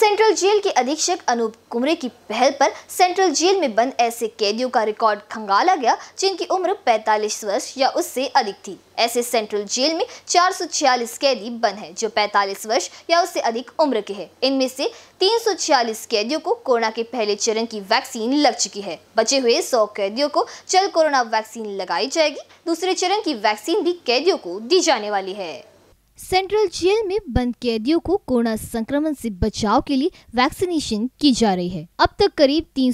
Central jail के अधीक्षक अनूप कुमरे की पहल पर सेंट्रल जेल में बंद ऐसे कैदियों का रिकॉर्ड खंगाला गया जिनकी उम्र 45 वर्ष या उससे अधिक थी ऐसे सेंट्रल जेल में 446 कैदी बंद हैं जो 45 वर्ष या उससे अधिक उम्र के हैं इनमें से 346 कैदियों को कोरोना के पहले चरण की वैक्सीन लग चुकी है बचे हुए सौ कैदियों को जल्द कोरोना वैक्सीन लगाई जाएगी दूसरे चरण की वैक्सीन भी कैदियों को दी जाने वाली है सेंट्रल जेल में बंद कैदियों को कोरोना संक्रमण से बचाव के लिए वैक्सीनेशन की जा रही है अब तक करीब तीन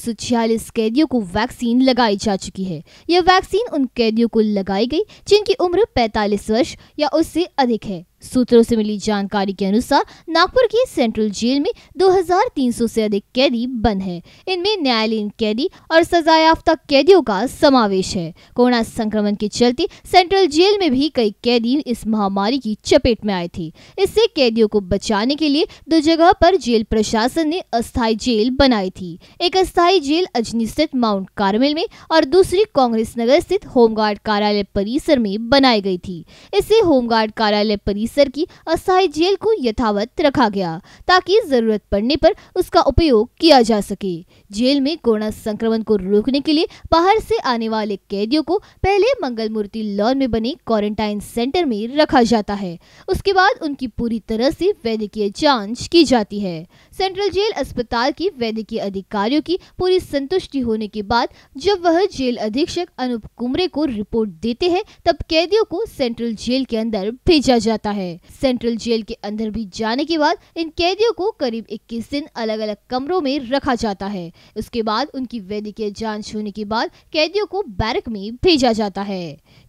कैदियों को वैक्सीन लगाई जा चुकी है यह वैक्सीन उन कैदियों को लगाई गई जिनकी उम्र 45 वर्ष या उससे अधिक है सूत्रों से मिली जानकारी के अनुसार नागपुर की सेंट्रल जेल में 2,300 से अधिक कैदी बंद हैं। इनमें न्यायालयीन कैदी और सजायाफ्ता कैदियों का समावेश है कोरोना संक्रमण के चलते सेंट्रल जेल में भी कई कैदी इस महामारी की चपेट में आए थे इससे कैदियों को बचाने के लिए दो जगह पर जेल प्रशासन ने अस्थायी जेल बनाई थी एक अस्थायी जेल अजनी स्थित माउंट कार्मेल में और दूसरी कांग्रेस नगर स्थित होमगार्ड कार्यालय परिसर में बनाई गई थी इससे होमगार्ड कार्यालय परिसर परिसर की अस्थायी जेल को यथावत रखा गया ताकि जरूरत पड़ने पर उसका उपयोग किया जा सके जेल में कोरोना संक्रमण को रोकने के लिए बाहर से आने वाले कैदियों को पहले मंगल मूर्ति लॉन में बने क्वारंटाइन सेंटर में रखा जाता है उसके बाद उनकी पूरी तरह से वैद्यकीय जाँच की जाती है सेंट्रल जेल अस्पताल की वैद्यकीय अधिकारियों की पूरी संतुष्टि होने के बाद जब वह जेल अधीक्षक अनुप कुमरे को रिपोर्ट देते हैं तब कैदियों को सेंट्रल जेल के अंदर भेजा जाता है है सेंट्रल जेल के अंदर भी जाने के बाद इन कैदियों को करीब 21 दिन अलग अलग कमरों में रखा जाता है उसके बाद उनकी वैदिक जांच होने के बाद कैदियों को बैरक में भेजा जाता है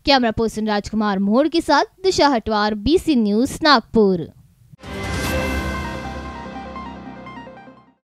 कैमरा पर्सन राजकुमार मोड़ के साथ दिशा हटवार बीसी न्यूज नागपुर